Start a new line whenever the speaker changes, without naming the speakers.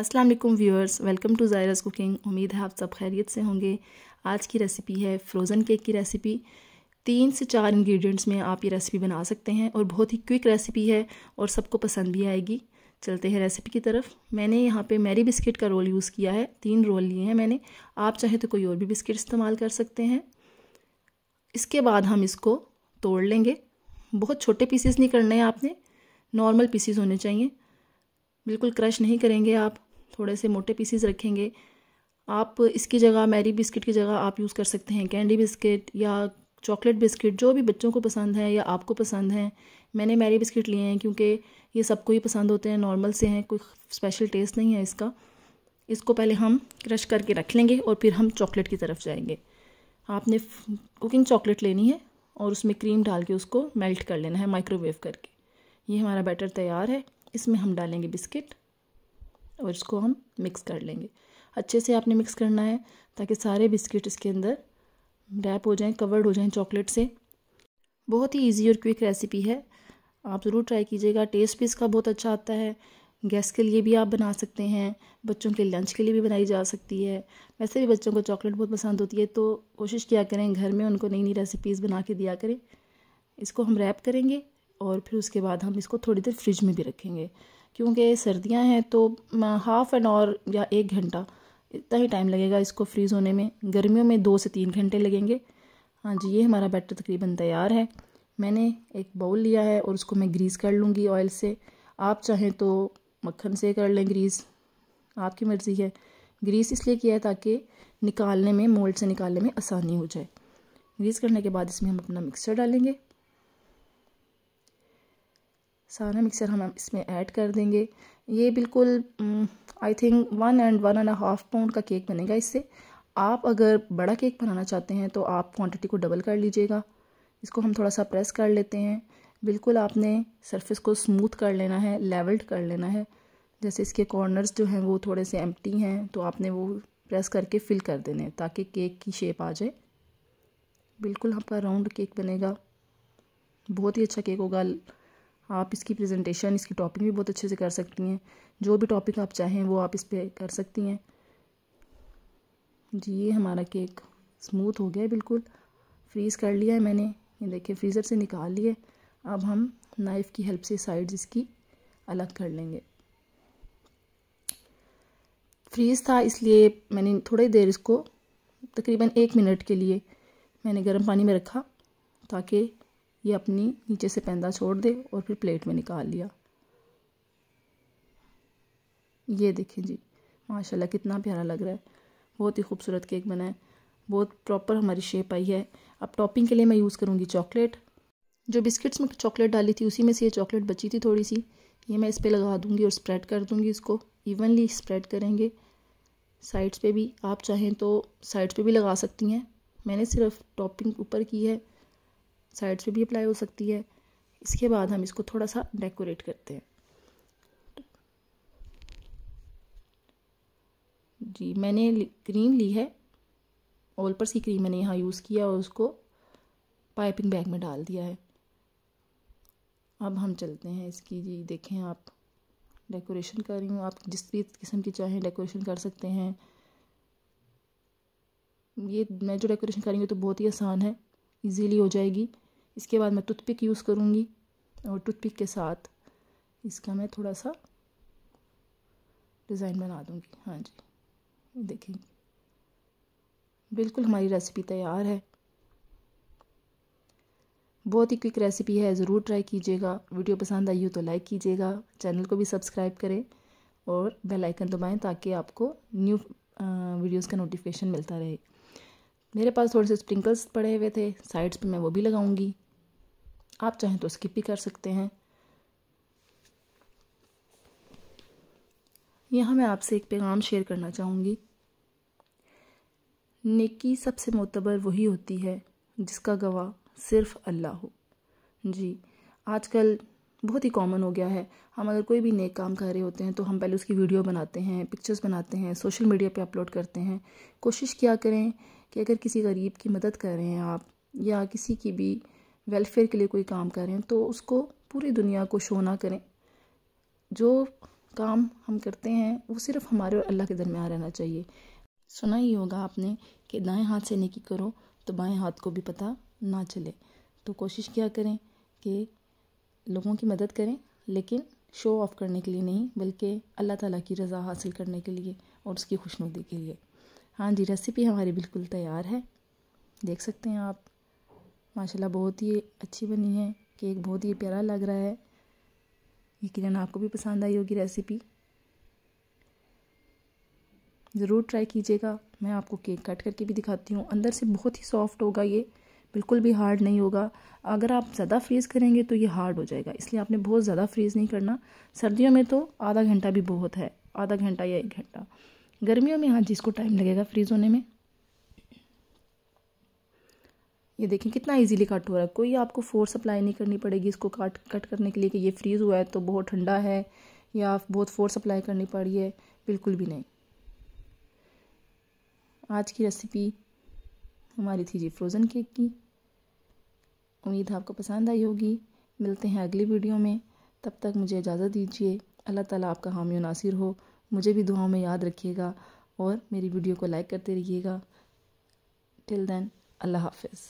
अस्सलाम वालेकुम viewers welcome to Zaira's cooking उम्मीद है आप सब खैरियत से होंगे आज की रेसिपी है फ्रोज़न केक की रेसिपी तीन से चार इंग्रेडिएंट्स में आप ये रेसिपी बना सकते हैं और बहुत ही क्विक रेसिपी है और सबको पसंद भी आएगी चलते हैं रेसिपी की तरफ मैंने यहाँ पे मैरी बिस्किट का रोल यूज़ किया है तीन रोल लिए हैं मैंने आप चाहे तो कोई और भी बिस्किट इस्तेमाल कर सकते हैं इसके बाद हम इसको तोड़ लेंगे बहुत छोटे पीसीस नहीं करने हैं आपने नॉर्मल पीसीस होने चाहिए बिल्कुल क्रश नहीं करेंगे आप थोड़े से मोटे पीसीस रखेंगे आप इसकी जगह मैरी बिस्किट की जगह आप यूज़ कर सकते हैं कैंडी बिस्किट या चॉकलेट बिस्किट जो भी बच्चों को पसंद है या आपको पसंद है मैंने मैरी बिस्किट लिए हैं क्योंकि ये सबको ही पसंद होते हैं नॉर्मल से हैं कोई स्पेशल टेस्ट नहीं है इसका इसको पहले हम क्रश करके रख लेंगे और फिर हम चॉकलेट की तरफ जाएंगे आपने कुकिंग चॉकलेट लेनी है और उसमें क्रीम डाल के उसको मेल्ट कर लेना है माइक्रोवेव करके ये हमारा बैटर तैयार है इसमें हम डालेंगे बिस्किट और इसको हम मिक्स कर लेंगे अच्छे से आपने मिक्स करना है ताकि सारे बिस्किट इसके अंदर रैप हो जाएं कवर्ड हो जाएं चॉकलेट से बहुत ही इजी और क्विक रेसिपी है आप ज़रूर ट्राई कीजिएगा टेस्ट भी इसका बहुत अच्छा आता है गैस के लिए भी आप बना सकते हैं बच्चों के लंच के लिए भी बनाई जा सकती है वैसे भी बच्चों को चॉकलेट बहुत पसंद होती है तो कोशिश किया करें घर में उनको नई नई रेसिपीज़ बना के दिया करें इसको हम रैप करेंगे और फिर उसके बाद हम इसको थोड़ी देर फ्रिज में भी रखेंगे क्योंकि सर्दियां हैं तो हाफ़ एन आवर या एक घंटा इतना ही टाइम लगेगा इसको फ्रीज़ होने में गर्मियों में दो से तीन घंटे लगेंगे हाँ जी ये हमारा बैटर तकरीबन तैयार है मैंने एक बाउल लिया है और उसको मैं ग्रीस कर लूँगी ऑयल से आप चाहें तो मक्खन से कर लें ग्रीस आपकी मर्ज़ी है ग्रीस इसलिए किया है ताकि निकालने में मोल्ड से निकालने में आसानी हो जाए ग्रीस करने के बाद इसमें हम अपना मिक्सचर डालेंगे सारा मिक्सर हम इसमें ऐड कर देंगे ये बिल्कुल I think one and one and half pound का केक बनेगा इससे आप अगर बड़ा केक बनाना चाहते हैं तो आप क्वांटिटी को डबल कर लीजिएगा इसको हम थोड़ा सा प्रेस कर लेते हैं बिल्कुल आपने सरफेस को स्मूथ कर लेना है लेवल्ड कर लेना है जैसे इसके कॉर्नर्स जो हैं वो थोड़े से एम्प्टी हैं तो आपने वो प्रेस करके फिल कर देने ताकि केक की शेप आ जाए बिल्कुल आपका राउंड केक बनेगा बहुत ही अच्छा केक होगा आप इसकी प्रेजेंटेशन इसकी टॉपिक भी बहुत अच्छे से कर सकती हैं जो भी टॉपिक आप चाहें वो आप इस पर कर सकती हैं जी ये हमारा केक स्मूथ हो गया है बिल्कुल फ्रीज़ कर लिया है मैंने ये देखिए फ्रीज़र से निकाल लिए अब हम नाइफ़ की हेल्प से साइड्स इसकी अलग कर लेंगे फ्रीज़ था इसलिए मैंने थोड़ी देर इसको तकरीबन एक मिनट के लिए मैंने गर्म पानी में रखा ताकि ये अपनी नीचे से पैंदा छोड़ दे और फिर प्लेट में निकाल लिया ये देखें जी माशाल्लाह कितना प्यारा लग रहा है बहुत ही खूबसूरत केक बना है बहुत प्रॉपर हमारी शेप आई है अब टॉपिंग के लिए मैं यूज़ करूँगी चॉकलेट जो बिस्किट्स में चॉकलेट डाली थी उसी में से ये चॉकलेट बची थी थोड़ी सी ये मैं इस पर लगा दूँगी और स्प्रेड कर दूँगी इसको इवनली स्प्रेड करेंगे साइड्स पे भी आप चाहें तो साइड्स पे भी लगा सकती हैं मैंने सिर्फ टॉपिंग ऊपर की है साइड्स पे भी अप्लाई हो सकती है इसके बाद हम इसको थोड़ा सा डेकोरेट करते हैं जी मैंने क्रीम ली है ऑल पर सी क्रीम मैंने यहाँ यूज़ किया और उसको पाइपिंग बैग में डाल दिया है अब हम चलते हैं इसकी जी देखें आप डेकोरेशन कर रही हूँ आप जिस भी किस्म की चाहें डेकोरेशन कर सकते हैं ये मैं जो डेकोरेशन कर रही हूँ तो बहुत ही आसान है इजीली हो जाएगी इसके बाद मैं टूथपिक यूज़ करूँगी और टूथपिक के साथ इसका मैं थोड़ा सा डिज़ाइन बना दूँगी हाँ जी देखेंगे बिल्कुल हमारी रेसिपी तैयार है बहुत ही क्विक रेसिपी है ज़रूर ट्राई कीजिएगा वीडियो पसंद आई हो तो लाइक कीजिएगा चैनल को भी सब्सक्राइब करें और बेल आइकन दबाएं ताकि आपको न्यू वीडियोस का नोटिफिकेशन मिलता रहे मेरे पास थोड़े से स्प्रिंकल्स पड़े हुए थे साइड्स पे मैं वो भी लगाऊंगी आप चाहें तो स्किप भी कर सकते हैं यहाँ मैं आपसे एक पैगाम शेयर करना चाहूँगी नेकी सबसे मोतबर वही होती है जिसका गवाह सिर्फ अल्लाह हो जी आजकल बहुत ही कॉमन हो गया है हम अगर कोई भी नेक काम कर रहे होते हैं तो हम पहले उसकी वीडियो बनाते हैं पिक्चर्स बनाते हैं सोशल मीडिया पे अपलोड करते हैं कोशिश किया करें कि अगर किसी गरीब की मदद कर रहे हैं आप या किसी की भी वेलफेयर के लिए कोई काम कर रहे हैं तो उसको पूरी दुनिया को शो ना करें जो काम हम करते हैं वो सिर्फ हमारे और अल्लाह के दरमियान रहना चाहिए सुना ही होगा आपने कि दाएं हाथ से नेकी करो तो बाएं हाथ को भी पता ना चले तो कोशिश क्या करें कि लोगों की मदद करें लेकिन शो ऑफ करने के लिए नहीं बल्कि अल्लाह ताला की रज़ा हासिल करने के लिए और उसकी खुशनुदी के लिए हाँ जी रेसिपी हमारी बिल्कुल तैयार है देख सकते हैं आप माशाल्लाह बहुत ही अच्छी बनी है केक बहुत ही प्यारा लग रहा है यकीन आपको भी पसंद आई होगी रेसिपी ज़रूर ट्राई कीजिएगा मैं आपको केक कट करके भी दिखाती हूँ अंदर से बहुत ही सॉफ्ट होगा ये बिल्कुल भी हार्ड नहीं होगा अगर आप ज़्यादा फ्रीज़ करेंगे तो ये हार्ड हो जाएगा इसलिए आपने बहुत ज़्यादा फ्रीज़ नहीं करना सर्दियों में तो आधा घंटा भी बहुत है आधा घंटा या एक घंटा गर्मियों में हाँ जिसको टाइम लगेगा फ्रीज़ होने में ये देखें कितना इजीली कट हो रहा है कोई आपको फोर्स अप्लाई नहीं करनी पड़ेगी इसको काट कट करने के लिए कि ये फ्रीज़ हुआ है तो बहुत ठंडा है या बहुत फोर्स अप्लाई करनी पड़ रही है बिल्कुल भी नहीं आज की रेसिपी हमारी थी जी फ्रोज़न केक की उम्मीद आपको पसंद आई होगी मिलते हैं अगली वीडियो में तब तक मुझे इजाज़त दीजिए अल्लाह ताला आपका हामी नासिर हो मुझे भी दुआओं में याद रखिएगा और मेरी वीडियो को लाइक करते रहिएगा टिल देन अल्लाह हाफिज़